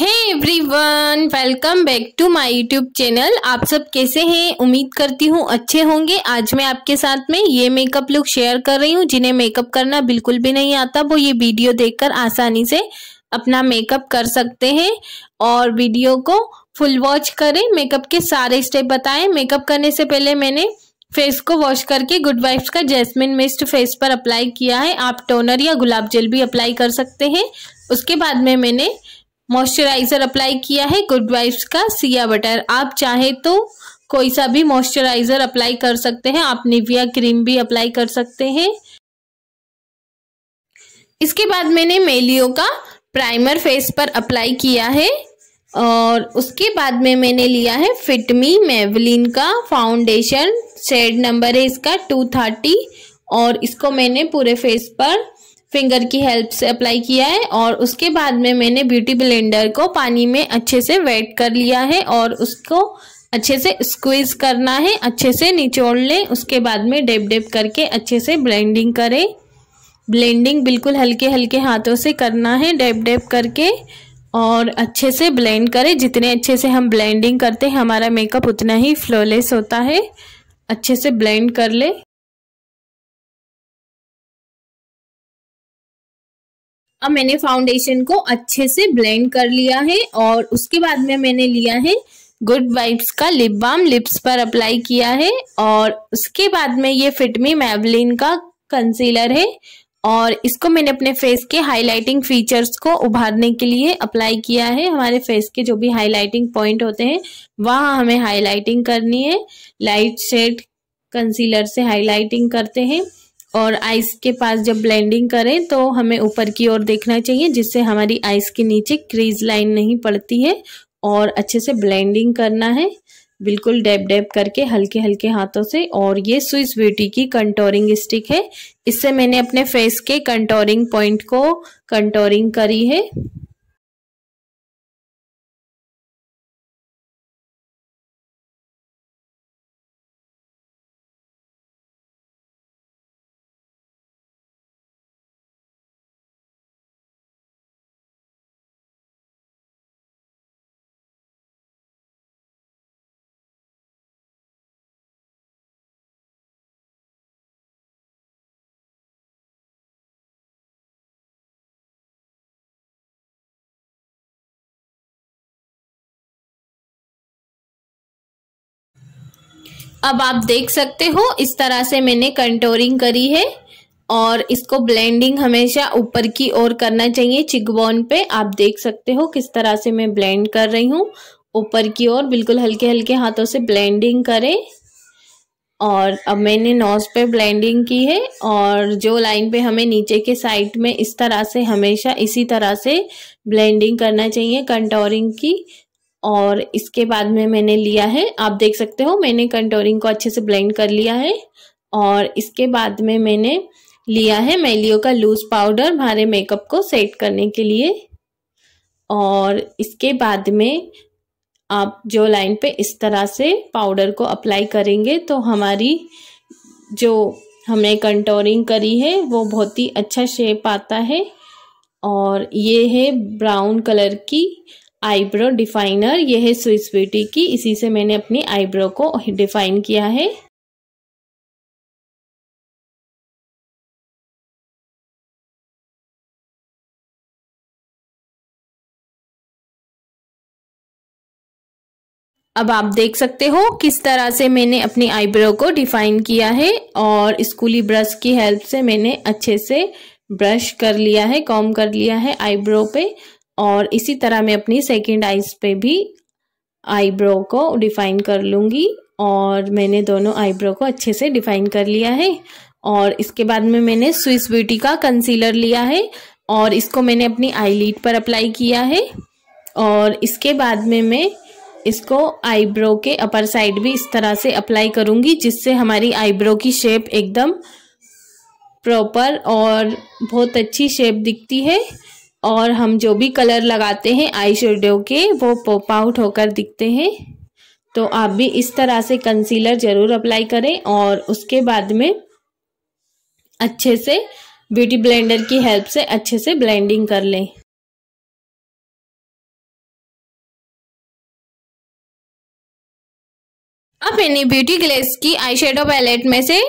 hey everyone welcome back to my YouTube channel आप सब कैसे हैं उम्मीद करती हूँ अच्छे होंगे आज मैं आपके साथ में ये मेकअप लुक शेयर कर रही हूँ जिन्हें मेकअप करना बिल्कुल भी नहीं आता वो ये वीडियो देखकर आसानी से अपना मेकअप कर सकते हैं और वीडियो को फुल वॉच करें मेकअप के सारे स्टेप बताएं मेकअप करने से पहले मैंने फेस को वॉश करके गुड वाइफ्स का जैस्मिन मिस्ट फेस पर अप्लाई किया है आप टोनर या गुलाब जेल भी अप्लाई कर सकते हैं उसके बाद में मैंने मॉइस्चराइज़र अप्लाई किया है गुड वाइफ्स का सिया बटर आप चाहे तो कोई सा भी मॉइस्चराइज़र अप्लाई कर सकते हैं आप निविया क्रीम भी अप्लाई कर सकते हैं इसके बाद मैंने मेलियो का प्राइमर फेस पर अप्लाई किया है और उसके बाद में मैंने लिया है फिटमी मेवलिन का फाउंडेशन शेड नंबर है इसका टू थर्टी और इसको मैंने पूरे फेस पर फिंगर की हेल्प से अप्लाई किया है और उसके बाद में मैंने ब्यूटी ब्लेंडर को पानी में अच्छे से वेट कर लिया है और उसको अच्छे से स्क्वीज करना है अच्छे से निचोड़ लें उसके बाद में डेप डेप करके अच्छे से ब्लेंडिंग करें ब्लेंडिंग बिल्कुल हल्के हल्के हाथों से करना है डेप डेप करके और अच्छे से ब्लेंड करें जितने अच्छे से हम ब्लेंडिंग करते हैं हमारा मेकअप उतना ही फ्लॉलेस होता है अच्छे से ब्लेंड कर ले अब मैंने फाउंडेशन को अच्छे से ब्लेंड कर लिया है और उसके बाद में मैंने लिया है गुड वाइब्स का लिप बाम लिप्स पर अप्लाई किया है और उसके बाद में ये फिटमी मैवलिन का कंसीलर है और इसको मैंने अपने फेस के हाइलाइटिंग फीचर्स को उभारने के लिए अप्लाई किया है हमारे फेस के जो भी हाइलाइटिंग पॉइंट होते हैं वहाँ हमें हाइलाइटिंग करनी है लाइट शेड कंसीलर से हाइलाइटिंग करते हैं और आइस के पास जब ब्लेंडिंग करें तो हमें ऊपर की ओर देखना चाहिए जिससे हमारी आइस के नीचे क्रीज लाइन नहीं पड़ती है और अच्छे से ब्लेंडिंग करना है बिल्कुल डैप डैप करके हल्के हल्के हाथों से और ये स्विस ब्यूटी की कंटोरिंग स्टिक है इससे मैंने अपने फेस के कंटोरिंग पॉइंट को कंटोरिंग करी है अब आप देख सकते हो इस तरह से मैंने कंटोरिंग करी है और इसको ब्लेंडिंग हमेशा ऊपर की ओर करना चाहिए चिकबोन पे आप देख सकते हो किस तरह से मैं ब्लेंड कर रही हूँ ऊपर की ओर बिल्कुल हल्के हल्के हाथों से ब्लेंडिंग करें और अब मैंने नोज पे ब्लेंडिंग की है और जो लाइन पे हमें नीचे के साइड में इस तरह से हमेशा इसी तरह से ब्लेंडिंग करना चाहिए कंटोरिंग की और इसके बाद में मैंने लिया है आप देख सकते हो मैंने कंटोरिंग को अच्छे से ब्लेंड कर लिया है और इसके बाद में मैंने लिया है मेलियो का लूज पाउडर हमारे मेकअप को सेट करने के लिए और इसके बाद में आप जो लाइन पे इस तरह से पाउडर को अप्लाई करेंगे तो हमारी जो हमने कंटोरिंग करी है वो बहुत ही अच्छा शेप आता है और ये है ब्राउन कलर की आईब्रो डिफाइनर यह है स्विस ब्यूटी की इसी से मैंने अपनी आईब्रो को डिफाइन किया है अब आप देख सकते हो किस तरह से मैंने अपनी आईब्रो को डिफाइन किया है और स्कूली ब्रश की हेल्प से मैंने अच्छे से ब्रश कर लिया है कॉम कर लिया है आईब्रो पे और इसी तरह मैं अपनी सेकेंड आइज पे भी आईब्रो को डिफाइन कर लूँगी और मैंने दोनों आईब्रो को अच्छे से डिफाइन कर लिया है और इसके बाद में मैंने स्विस ब्यूटी का कंसीलर लिया है और इसको मैंने अपनी आईलिड पर अप्लाई किया है और इसके बाद में मैं इसको आईब्रो के अपर साइड भी इस तरह से अप्लाई करूँगी जिससे हमारी आईब्रो की शेप एकदम प्रॉपर और बहुत अच्छी शेप दिखती है और हम जो भी कलर लगाते हैं आई शेडो के वो पॉप आउट होकर दिखते हैं तो आप भी इस तरह से कंसीलर ज़रूर अप्लाई करें और उसके बाद में अच्छे से ब्यूटी ब्लेंडर की हेल्प से अच्छे से ब्लेंडिंग कर लें अब मैंने ब्यूटी ग्लेस की आई पैलेट में से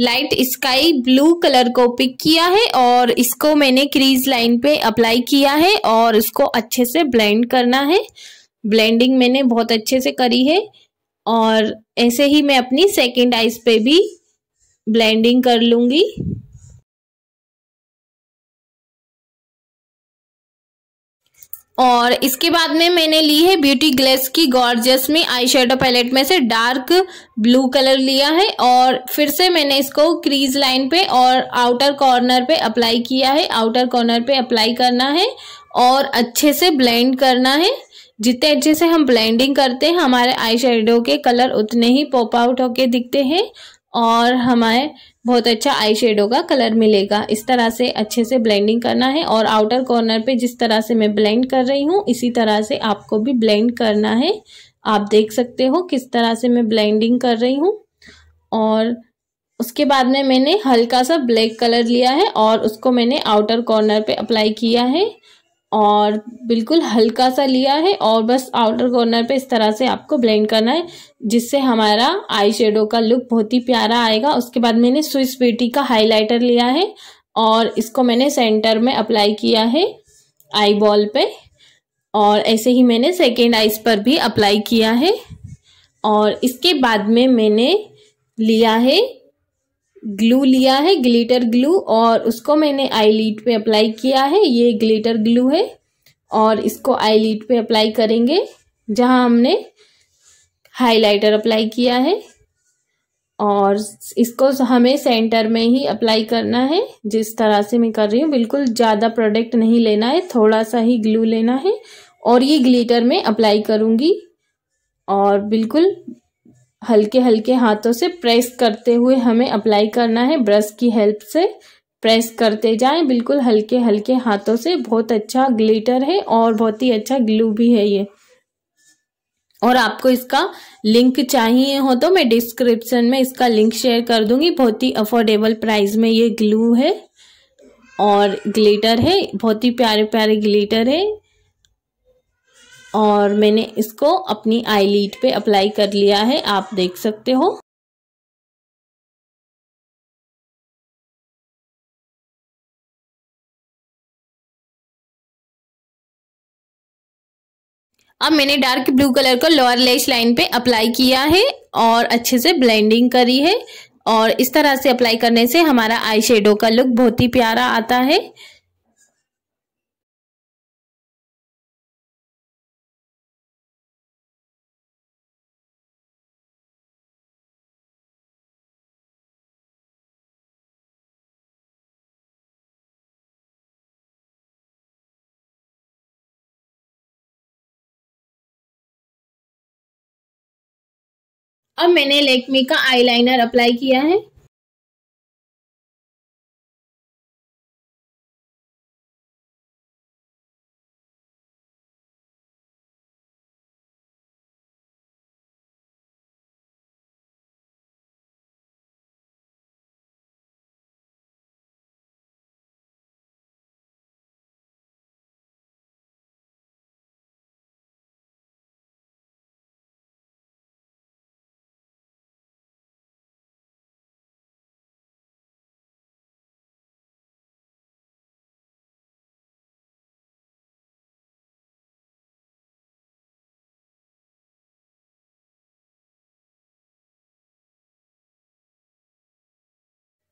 लाइट स्काई ब्लू कलर को पिक किया है और इसको मैंने क्रीज लाइन पे अप्लाई किया है और इसको अच्छे से ब्लेंड करना है ब्लेंडिंग मैंने बहुत अच्छे से करी है और ऐसे ही मैं अपनी सेकेंड आइज पे भी ब्लेंडिंग कर लूंगी और इसके बाद में मैंने ली है ब्यूटी ग्लेस की गॉर्जस में आई शेडो पैलेट में से डार्क ब्लू कलर लिया है और फिर से मैंने इसको क्रीज लाइन पे और आउटर कॉर्नर पे अप्लाई किया है आउटर कॉर्नर पे अप्लाई करना है और अच्छे से ब्लेंड करना है जितने अच्छे से हम ब्लेंडिंग करते हैं हमारे आई शेडो के कलर उतने ही पॉप आउट होके दिखते हैं और हमारे बहुत अच्छा आई शेडो का कलर मिलेगा इस तरह से अच्छे से ब्लेंडिंग करना है और आउटर कॉर्नर पे जिस तरह से मैं ब्लेंड कर रही हूँ इसी तरह से आपको भी ब्लेंड करना है आप देख सकते हो किस तरह से मैं ब्लेंडिंग कर रही हूँ और उसके बाद में मैंने हल्का सा ब्लैक कलर लिया है और उसको मैंने आउटर कॉर्नर पे अप्लाई किया है और बिल्कुल हल्का सा लिया है और बस आउटर कॉर्नर पे इस तरह से आपको ब्लेंड करना है जिससे हमारा आई शेडो का लुक बहुत ही प्यारा आएगा उसके बाद मैंने स्विस बीटी का हाइलाइटर लिया है और इसको मैंने सेंटर में अप्लाई किया है आई बॉल पे और ऐसे ही मैंने सेकेंड आइज पर भी अप्लाई किया है और इसके बाद में मैंने लिया है ग्लू लिया है ग्लिटर ग्लू और उसको मैंने आईलीड पे अप्लाई किया है ये ग्लिटर ग्लू है और इसको आईलीड पे अप्लाई करेंगे जहां हमने हाइलाइटर अप्लाई किया है और इसको हमें सेंटर में ही अप्लाई करना है जिस तरह से मैं कर रही हूँ बिल्कुल ज़्यादा प्रोडक्ट नहीं लेना है थोड़ा सा ही ग्लू लेना है और ये ग्लिटर में अप्लाई करूँगी और बिल्कुल हल्के हल्के हाथों से प्रेस करते हुए हमें अप्लाई करना है ब्रश की हेल्प से प्रेस करते जाएं बिल्कुल हल्के हल्के हाथों से बहुत अच्छा ग्लिटर है और बहुत ही अच्छा ग्लू भी है ये और आपको इसका लिंक चाहिए हो तो मैं डिस्क्रिप्शन में इसका लिंक शेयर कर दूंगी बहुत ही अफोर्डेबल प्राइस में ये ग्लू है और ग्लिटर है बहुत ही प्यारे प्यारे ग्लिटर है और मैंने इसको अपनी आई लीड पे अप्लाई कर लिया है आप देख सकते हो अब मैंने डार्क ब्लू कलर को लोअर लेश लाइन पे अप्लाई किया है और अच्छे से ब्लेंडिंग करी है और इस तरह से अप्लाई करने से हमारा आई शेडो का लुक बहुत ही प्यारा आता है अब मैंने लेकमी का आईलाइनर अप्लाई किया है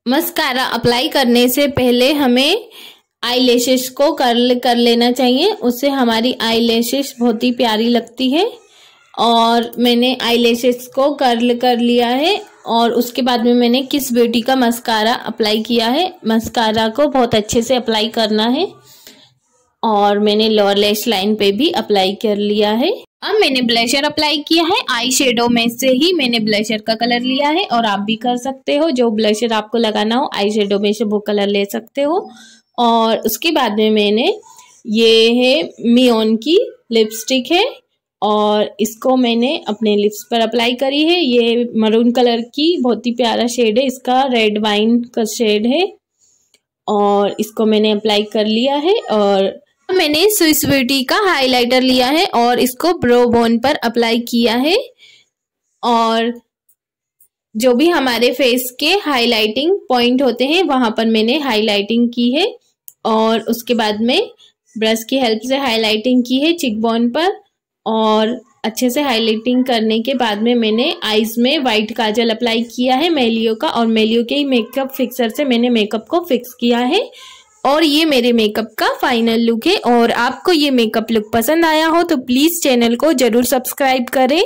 मस्कारा अप्लाई करने से पहले हमें आई लेशेस को कर्ल कर लेना चाहिए उससे हमारी आई लेशेस बहुत ही प्यारी लगती है और मैंने आई लैशेस को कर्ल कर लिया है और उसके बाद में मैंने किस ब्यूटी का मस्कारा अप्लाई किया है मस्कारा को बहुत अच्छे से अप्लाई करना है और मैंने लोअर लेश लाइन पे भी अप्लाई कर लिया है अब मैंने ब्लेशर अप्लाई किया है आई शेडो में से ही मैंने ब्लेशर का कलर लिया है और आप भी कर सकते हो जो ब्लेशर आपको लगाना हो आई शेडो में से वो कलर ले सकते हो और उसके बाद में मैंने ये है मियोन की लिपस्टिक है और इसको मैंने अपने लिप्स पर अप्लाई करी है ये मरून कलर की बहुत ही प्यारा शेड है इसका रेड वाइन का शेड है और इसको मैंने अप्लाई कर लिया है और मैंने स्विस ब्यूटी का हाइलाइटर लिया है और इसको ब्रो बोन पर अप्लाई किया है और जो भी हमारे फेस के हाइलाइटिंग पॉइंट होते हैं वहां पर मैंने हाइलाइटिंग की है और उसके बाद में ब्रश की हेल्प से हाइलाइटिंग की है चिकबोन पर और अच्छे से हाइलाइटिंग करने के बाद में मैंने आईज में वाइट काजल अप्लाई किया है मेलियो का और मेलियो के ही मेकअप फिक्सर से मैंने मेकअप को फिक्स किया है और ये मेरे मेकअप का फाइनल लुक है और आपको ये मेकअप लुक पसंद आया हो तो प्लीज़ चैनल को ज़रूर सब्सक्राइब करें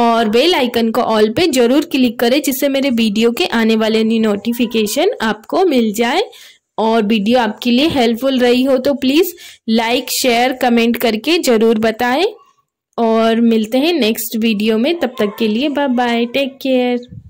और बेल आइकन को ऑल पे ज़रूर क्लिक करें जिससे मेरे वीडियो के आने वाले न्यू नोटिफिकेशन आपको मिल जाए और वीडियो आपके लिए हेल्पफुल रही हो तो प्लीज़ लाइक शेयर कमेंट करके ज़रूर बताएं और मिलते हैं नेक्स्ट वीडियो में तब तक के लिए बाय बाय टेक केयर